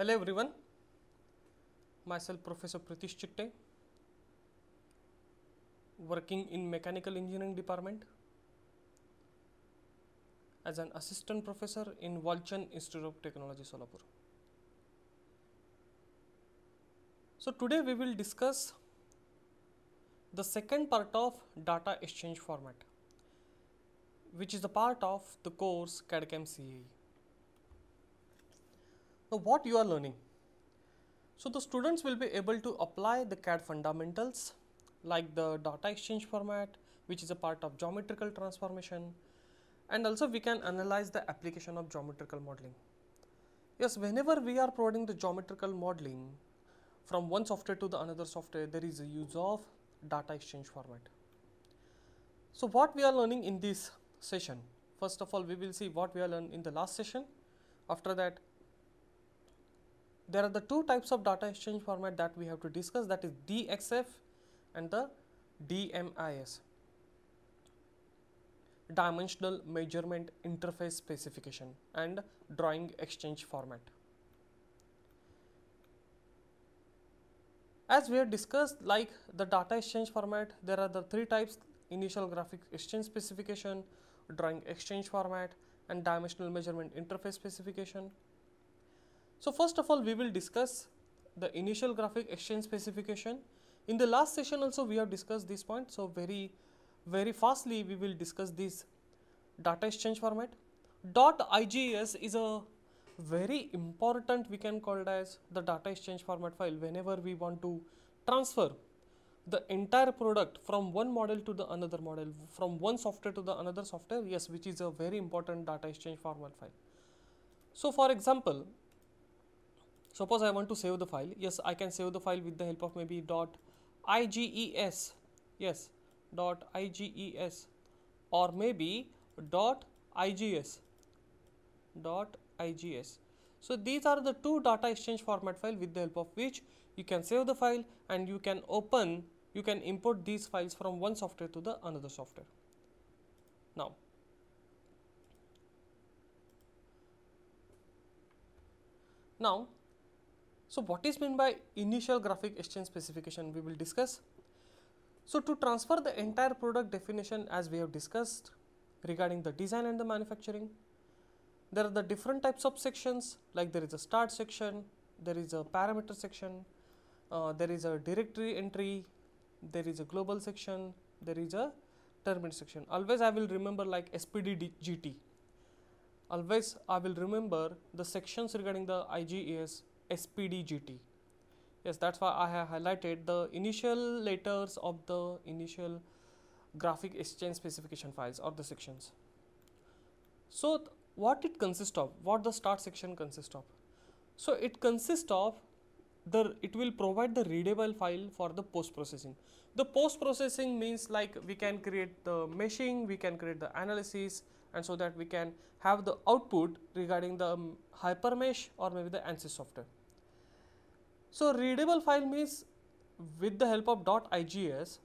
Hello everyone, myself Professor Pratish Chitte, working in Mechanical Engineering Department as an Assistant Professor in Walchan Institute of Technology, Solapur. So today we will discuss the second part of data exchange format, which is the part of the course CAD-CAM CAE. Now, what you are learning? So, the students will be able to apply the CAD fundamentals like the data exchange format which is a part of geometrical transformation and also we can analyze the application of geometrical modeling. Yes, whenever we are providing the geometrical modeling from one software to the another software there is a use of data exchange format. So, what we are learning in this session? First of all, we will see what we have learned in the last session. After that, there are the two types of data exchange format that we have to discuss that is DXF and the DMIS dimensional measurement interface specification and drawing exchange format. As we have discussed like the data exchange format there are the three types initial graphic exchange specification, drawing exchange format and dimensional measurement interface specification. So, first of all we will discuss the initial graphic exchange specification. In the last session also we have discussed this point. So, very very fastly we will discuss this data exchange format. Dot IGS is a very important we can call it as the data exchange format file whenever we want to transfer the entire product from one model to the another model from one software to the another software yes which is a very important data exchange format file. So, for example, Suppose I want to save the file. Yes, I can save the file with the help of maybe dot IGES. Yes, dot IGES or maybe dot IGS. Dot IGS. So these are the two data exchange format file with the help of which you can save the file and you can open, you can import these files from one software to the another software. Now, now so, what is meant by initial graphic exchange specification we will discuss. So, to transfer the entire product definition as we have discussed regarding the design and the manufacturing, there are the different types of sections like there is a start section, there is a parameter section, uh, there is a directory entry, there is a global section, there is a terminate section. Always I will remember like SPDGT. Always I will remember the sections regarding the IGES SPDGT. Yes, that's why I have highlighted the initial letters of the initial graphic exchange specification files or the sections. So, what it consists of, what the start section consists of? So, it consists of the, it will provide the readable file for the post processing. The post processing means like we can create the meshing, we can create the analysis, and so that we can have the output regarding the hyper um, hypermesh or maybe the ANSYS software. So readable file means with the help of .igs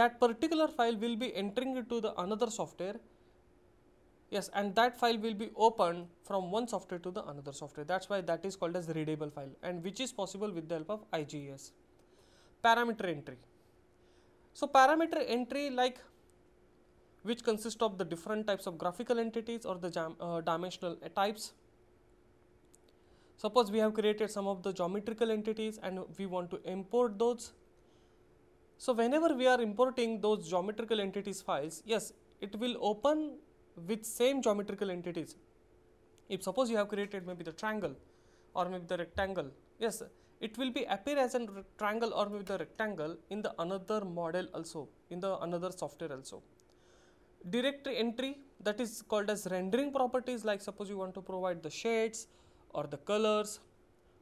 that particular file will be entering into the another software yes and that file will be opened from one software to the another software that's why that is called as readable file and which is possible with the help of IGS parameter entry so parameter entry like which consists of the different types of graphical entities or the jam, uh, dimensional types Suppose we have created some of the geometrical entities and we want to import those. So, whenever we are importing those geometrical entities files, yes, it will open with same geometrical entities. If suppose you have created maybe the triangle or maybe the rectangle, yes, it will be appear as a triangle or maybe the rectangle in the another model also, in the another software also directory entry that is called as rendering properties like suppose you want to provide the shades or the colors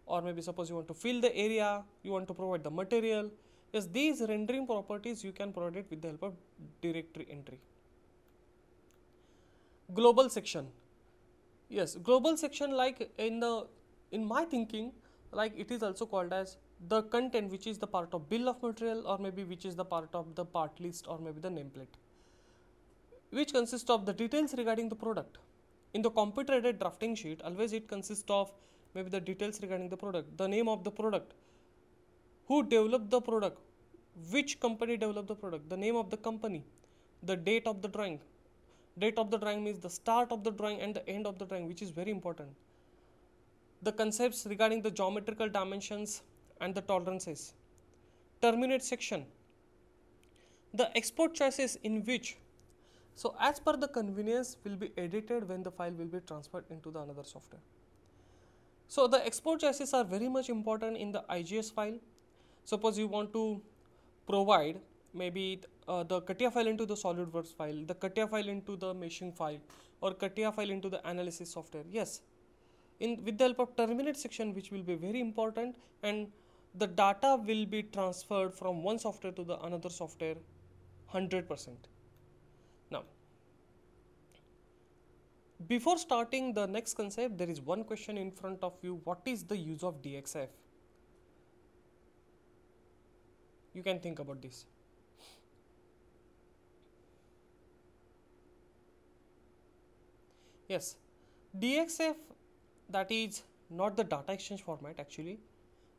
or maybe suppose you want to fill the area, you want to provide the material. Yes, these rendering properties you can provide it with the help of directory entry. Global section. Yes, global section like in the in my thinking like it is also called as the content which is the part of bill of material or maybe which is the part of the part list or maybe the nameplate which consists of the details regarding the product in the computer aided drafting sheet, always it consists of maybe the details regarding the product, the name of the product, who developed the product, which company developed the product, the name of the company, the date of the drawing. Date of the drawing means the start of the drawing and the end of the drawing, which is very important. The concepts regarding the geometrical dimensions and the tolerances. Terminate section. The export choices in which so, as per the convenience will be edited when the file will be transferred into the another software. So, the export choices are very much important in the IGS file. Suppose you want to provide maybe uh, the CATIA file into the SolidWorks file, the CATIA file into the meshing file or CATIA file into the analysis software. Yes, in with the help of terminate section which will be very important and the data will be transferred from one software to the another software 100 percent Before starting the next concept, there is one question in front of you. What is the use of DXF? You can think about this. Yes, DXF that is not the data exchange format actually.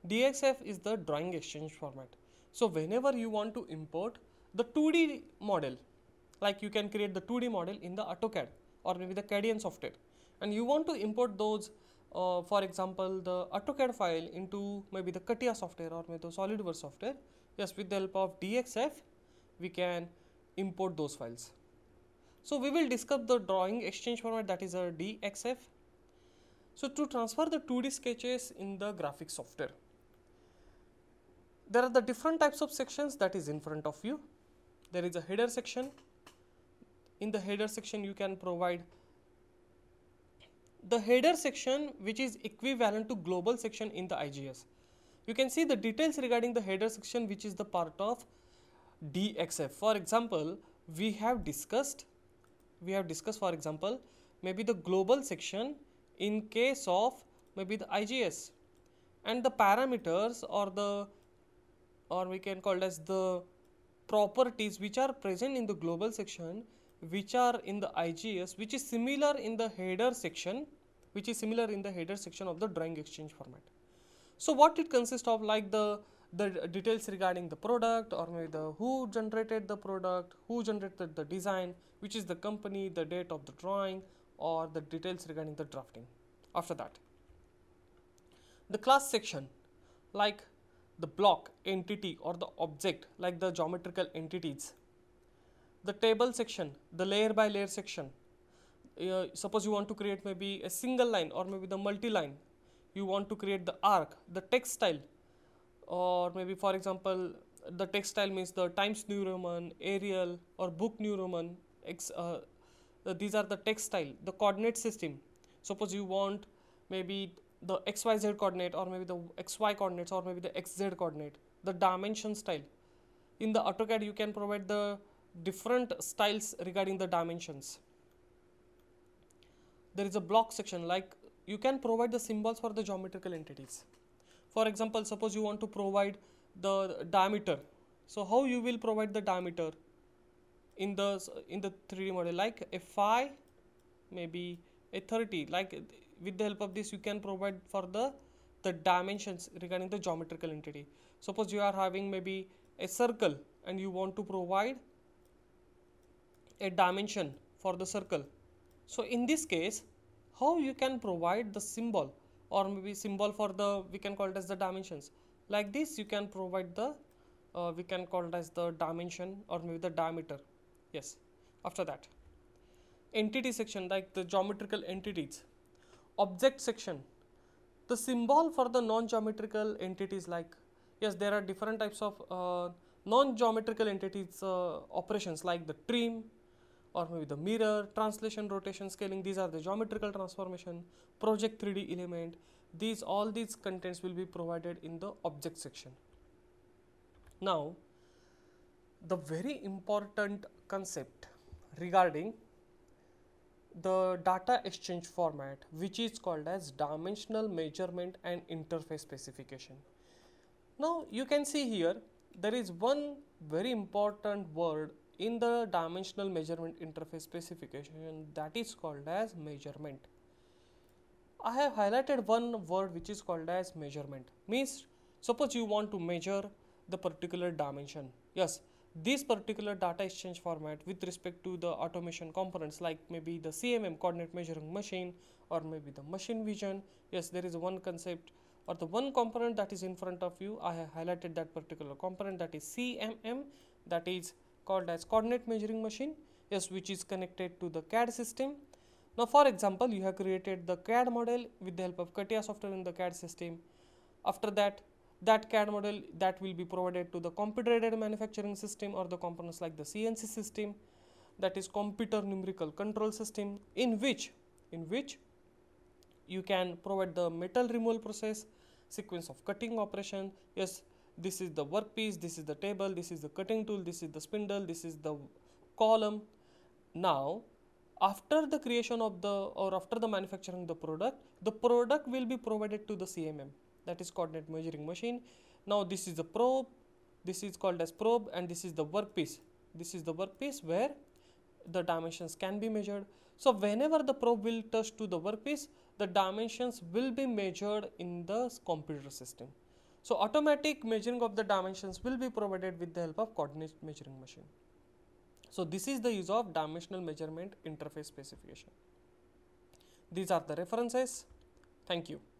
DXF is the drawing exchange format. So whenever you want to import the 2D model, like you can create the 2D model in the AutoCAD or maybe the CADIAN software and you want to import those uh, for example the AutoCAD file into maybe the CATIA software or maybe the SolidWorks software yes with the help of DXF we can import those files. So we will discuss the drawing exchange format that is a DXF. So to transfer the 2D sketches in the graphic software there are the different types of sections that is in front of you. There is a header section, in the header section you can provide the header section which is equivalent to global section in the IGS. You can see the details regarding the header section which is the part of DXF. For example, we have discussed, we have discussed for example, maybe the global section in case of maybe the IGS and the parameters or the or we can call as the properties which are present in the global section which are in the IGS which is similar in the header section which is similar in the header section of the drawing exchange format. So, what it consists of like the, the details regarding the product or maybe the who generated the product, who generated the design, which is the company, the date of the drawing or the details regarding the drafting. After that, the class section like the block, entity or the object like the geometrical entities the table section, the layer by layer section. Uh, suppose you want to create maybe a single line or maybe the multi-line. You want to create the arc, the textile or maybe for example the textile means the Times New Roman, Arial or Book New Roman. Uh, these are the textile, the coordinate system. Suppose you want maybe the xyz coordinate or maybe the xy coordinates or maybe the xz coordinate, the dimension style. In the AutoCAD you can provide the different styles regarding the dimensions. There is a block section like you can provide the symbols for the geometrical entities. For example, suppose you want to provide the diameter. So how you will provide the diameter in the in the 3D model like a phi maybe a 30 like with the help of this you can provide for the the dimensions regarding the geometrical entity. Suppose you are having maybe a circle and you want to provide a dimension for the circle. So in this case, how you can provide the symbol or maybe symbol for the, we can call it as the dimensions. Like this, you can provide the, uh, we can call it as the dimension or maybe the diameter. Yes, after that. Entity section, like the geometrical entities. Object section, the symbol for the non-geometrical entities like, yes, there are different types of uh, non-geometrical entities uh, operations like the trim, or maybe the mirror, translation, rotation, scaling, these are the geometrical transformation, project 3D element, these all these contents will be provided in the object section. Now, the very important concept regarding the data exchange format which is called as dimensional measurement and interface specification. Now you can see here there is one very important word in the dimensional measurement interface specification that is called as measurement. I have highlighted one word which is called as measurement means suppose you want to measure the particular dimension yes this particular data exchange format with respect to the automation components like maybe the CMM coordinate measuring machine or maybe the machine vision yes there is one concept or the one component that is in front of you I have highlighted that particular component that is CMM that is called as coordinate measuring machine yes which is connected to the CAD system. Now for example you have created the CAD model with the help of CATIA software in the CAD system. After that that CAD model that will be provided to the computer aided manufacturing system or the components like the CNC system that is computer numerical control system in which in which you can provide the metal removal process sequence of cutting operation yes this is the workpiece this is the table this is the cutting tool this is the spindle this is the column now after the creation of the or after the manufacturing the product the product will be provided to the cmm that is coordinate measuring machine now this is the probe this is called as probe and this is the workpiece this is the workpiece where the dimensions can be measured so whenever the probe will touch to the workpiece the dimensions will be measured in the computer system so automatic measuring of the dimensions will be provided with the help of coordinate measuring machine. So this is the use of dimensional measurement interface specification. These are the references. Thank you.